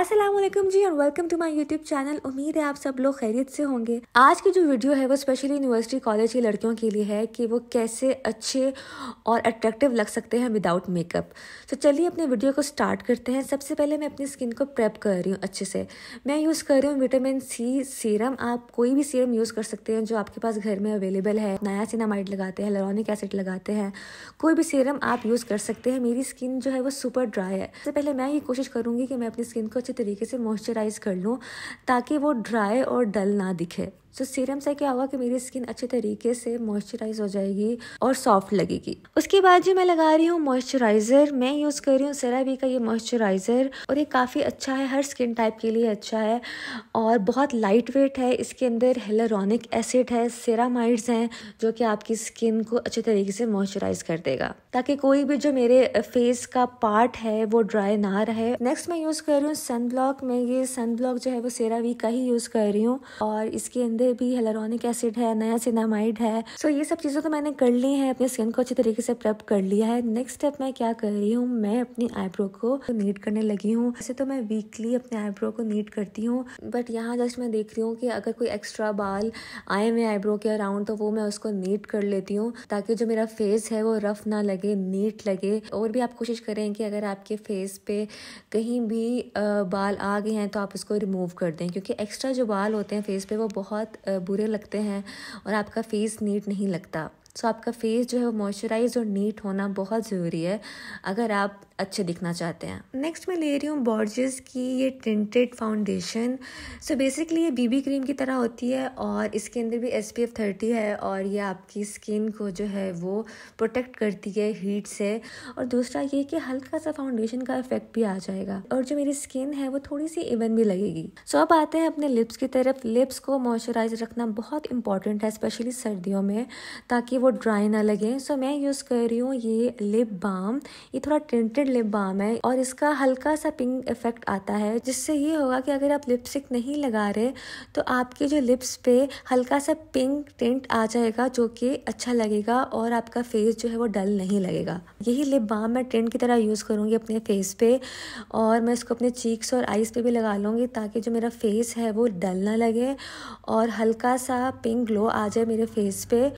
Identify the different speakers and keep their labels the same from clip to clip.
Speaker 1: असलम जी और welcome to my YouTube channel उम्मीद है आप सब लोग खैरियत से होंगे आज की जो वीडियो है वो स्पेशली यूनिवर्सिटी कॉलेज की लड़कियों के लिए है कि वो कैसे अच्छे और अट्रैक्टिव लग सकते हैं विदाउट मेकअप तो चलिए अपने वीडियो को स्टार्ट करते हैं सबसे पहले मैं अपनी स्किन को प्रेप कर रही हूँ अच्छे से मैं यूज़ कर रही हूँ विटामिन सी सीरम आप कोई भी सीरम यूज़ कर सकते हैं जो आपके पास घर में अवेलेबल है नया सिनामाइड लगाते हैं लरोनिक एसिड लगाते हैं कोई भी सीरम आप यूज़ कर सकते हैं मेरी स्किन जो है वो सुपर ड्राई है सबसे पहले मैं ये कोशिश करूँगी कि मैं अपनी स्किन को अच्छे तरीके से मॉइस्चराइज़ कर लूँ ताकि वो ड्राई और डल ना दिखे सो so, सीरम से क्या हुआ कि मेरी स्किन अच्छे तरीके से मॉइस्चराइज हो जाएगी और सॉफ्ट लगेगी उसके बाद जी मैं लगा रही हूँ मॉइस्चराइज़र मैं यूज़ कर रही हूँ सेरावी का ये मॉइस्चराइज़र और ये काफ़ी अच्छा है हर स्किन टाइप के लिए अच्छा है और बहुत लाइट वेट है इसके अंदर हेलोरॉनिक एसिड है सेरामाइड्स हैं जो कि आपकी स्किन को अच्छे तरीके से मॉइस्चराइज कर देगा ताकि कोई भी जो मेरे फेस का पार्ट है वो ड्राई ना रहे नेक्स्ट मैं यूज़ कर रही हूँ सन ब्लॉक मैं ये सन ब्लॉक जो है वो सेरावी का ही यूज़ कर रही हूँ और इसके अंदर अंदर भी हेलोरॉनिक एसिड है नया सिनामाइड है सो so, ये सब चीज़ें तो मैंने कर ली है अपने स्किन को अच्छे तरीके से प्रेप कर लिया है नेक्स्ट स्टेप मैं क्या कर रही हूँ मैं अपनी आईब्रो को नीट करने लगी हूँ वैसे तो मैं वीकली अपने आईब्रो को नीट करती हूँ बट यहाँ जस्ट मैं देख रही हूँ कि अगर कोई एक्स्ट्रा बाल आए हुए आईब्रो के अराउंड तो वो मैं उसको नीट कर लेती हूँ ताकि जो मेरा फेस है वो रफ ना लगे नीट लगे और भी आप कोशिश करें कि अगर आपके फेस पे कहीं भी बाल आ गए हैं तो आप उसको रिमूव कर दें क्योंकि एक्स्ट्रा जो बाल होते हैं फेस पे वो बहुत बहुत बुरे लगते हैं और आपका फेस नीट नहीं लगता सो so, आपका फेस जो है वो मॉइस्चराइज और नीट होना बहुत ज़रूरी है अगर आप अच्छे दिखना चाहते हैं नेक्स्ट मैं ले रही हूँ बॉर्जेस की ये टेंटेड फाउंडेशन सो बेसिकली ये बीबी क्रीम की तरह होती है और इसके अंदर भी एस पी एफ थर्टी है और ये आपकी स्किन को जो है वो प्रोटेक्ट करती है हीट से और दूसरा ये कि हल्का सा फाउंडेशन का इफेक्ट भी आ जाएगा और जो मेरी स्किन है वो थोड़ी सी इवन भी लगेगी सो so, अब आते हैं अपने लिप्स की तरफ लिप्स को मॉइस्चराइज रखना बहुत इंपॉर्टेंट है स्पेशली सर्दियों में ताकि वो ड्राई ना लगे सो so, मैं यूज़ कर रही हूँ ये लिप बाम ये थोड़ा टेंटेड लिप बाम है और इसका हल्का सा पिंक इफेक्ट आता है जिससे ये होगा कि अगर आप लिपस्टिक नहीं लगा रहे तो आपके जो लिप्स पे हल्का सा पिंक टेंट आ जाएगा जो कि अच्छा लगेगा और आपका फेस जो है वो डल नहीं लगेगा यही लिप बाम मैं टेंट की तरह यूज़ करूँगी अपने फेस पे और मैं इसको अपने चीक्स और आइज़ पे भी लगा लूँगी ताकि जो मेरा फेस है वो डल ना लगे और हल्का सा पिंक ग्लो आ जाए मेरे फेस पे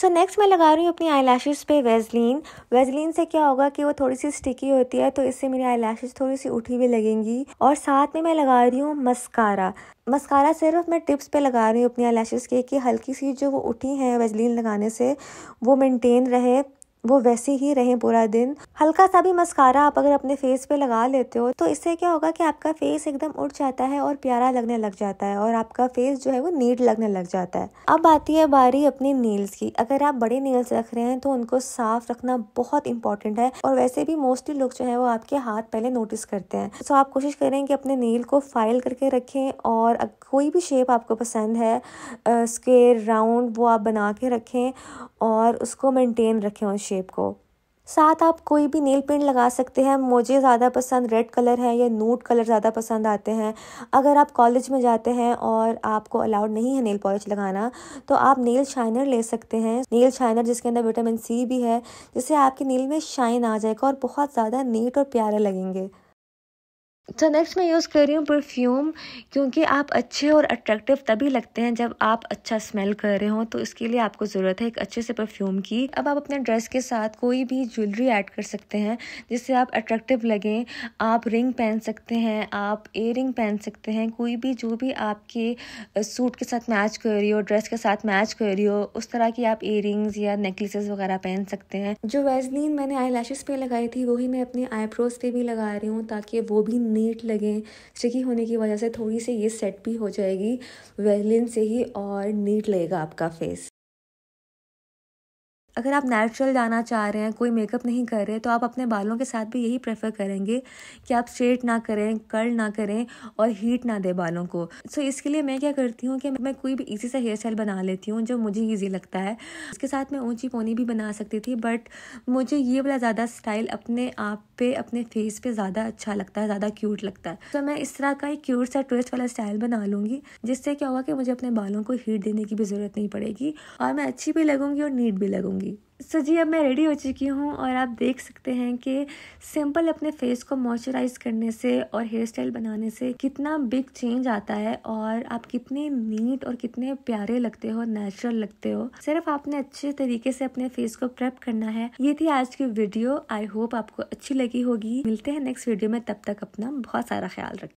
Speaker 1: सो so नेक्स्ट मैं लगा रही हूँ अपनी आई पर वेजलिन वेजलिन से क्या होगा कि वो थोड़ी सी स्टिकी होती है तो इससे मेरी आई थोड़ी सी उठी हुई लगेंगी और साथ में मैं लगा रही हूँ मस्कारा मस्कारा सिर्फ मैं टिप्स पे लगा रही हूँ अपनी आई के कि हल्की सी जो वो उठी हैं वेजलिन लगाने से वो मेनटेन रहे वो वैसे ही रहें पूरा दिन हल्का सा भी मस्कारा आप अगर अपने फेस पे लगा लेते हो तो इससे क्या होगा कि आपका फेस एकदम उठ जाता है और प्यारा लगने लग जाता है और आपका फेस जो है वो नीट लगने लग जाता है अब आती है बारी अपनी नील्स की अगर आप बड़े नील्स रख रहे हैं तो उनको साफ रखना बहुत इंपॉर्टेंट है और वैसे भी मोस्टली लोग जो है वो आपके हाथ पहले नोटिस करते हैं सो आप कोशिश करें कि अपने नील को फाइल करके रखें और कोई भी शेप आपको पसंद है स्केर राउंड वो आप बना के रखें और उसको मेंटेन रखें उस शेप शेप को साथ आप कोई भी नेल पेंट लगा सकते हैं मुझे ज़्यादा पसंद रेड कलर है या नूट कलर ज़्यादा पसंद आते हैं अगर आप कॉलेज में जाते हैं और आपको अलाउड नहीं है नेल पॉलिश लगाना तो आप नेल शाइनर ले सकते हैं नेल शाइनर जिसके अंदर विटामिन सी भी है जिससे आपके नेल में शाइन आ जाएगा और बहुत ज़्यादा नीट और प्यारे लगेंगे तो नेक्स्ट मैं यूज़ कर रही हूँ परफ्यूम क्योंकि आप अच्छे और अट्रैक्टिव तभी लगते हैं जब आप अच्छा स्मेल कर रहे हो तो इसके लिए आपको ज़रूरत है एक अच्छे से परफ्यूम की अब आप अपने ड्रेस के साथ कोई भी ज्वेलरी ऐड कर सकते हैं जिससे आप अट्रैक्टिव लगें आप रिंग पहन सकते हैं आप एयर पहन सकते हैं कोई भी जो भी आपके सूट के साथ मैच कर रही हो ड्रेस के साथ मैच कर रही हो उस तरह की आप एयर या नेकलेसेस वगैरह पहन सकते हैं जो वेजलिन मैंने आई लैशेज़ लगाई थी वही मैं अपने आईब्रोज पे भी लगा रही हूँ ताकि वो भी नीट लगें स्टिकी होने की वजह से थोड़ी सी ये सेट भी हो जाएगी वेलिन से ही और नीट लगेगा आपका फेस अगर आप नेचुरल जाना चाह रहे हैं कोई मेकअप नहीं कर रहे तो आप अपने बालों के साथ भी यही प्रेफर करेंगे कि आप स्ट्रेट ना करें कर्ल ना करें और हीट ना दें बालों को सो so, इसके लिए मैं क्या करती हूँ कि मैं कोई भी ईजी सा हेयर स्टाइल बना लेती हूँ जो मुझे ईजी लगता है उसके साथ मैं ऊँची पोनी भी बना सकती थी बट मुझे ये वाला ज़्यादा स्टाइल अपने आप पे अपने फेस पे ज़्यादा अच्छा लगता है ज़्यादा क्यूट लगता है तो so, मैं इस तरह का एक क्यूट सा ट्विस्ट वाला स्टाइल बना लूँगी जिससे क्या होगा कि मुझे अपने बालों को हीट देने की भी ज़रूरत नहीं पड़ेगी और मैं अच्छी भी लगूँगी और नीट भी लगूँगी लूँगी सर जी अब मैं रेडी हो चुकी हूँ और आप देख सकते हैं कि सिंपल अपने फेस को मॉइस्चराइज करने से और हेयर स्टाइल बनाने से कितना बिग चेंज आता है और आप कितने नीट और कितने प्यारे लगते हो नेचुरल लगते हो सिर्फ आपने अच्छे तरीके से अपने फेस को प्रेप करना है ये थी आज की वीडियो आई होप आपको अच्छी लगी होगी मिलते हैं नेक्स्ट वीडियो में तब तक अपना बहुत सारा ख्याल रखें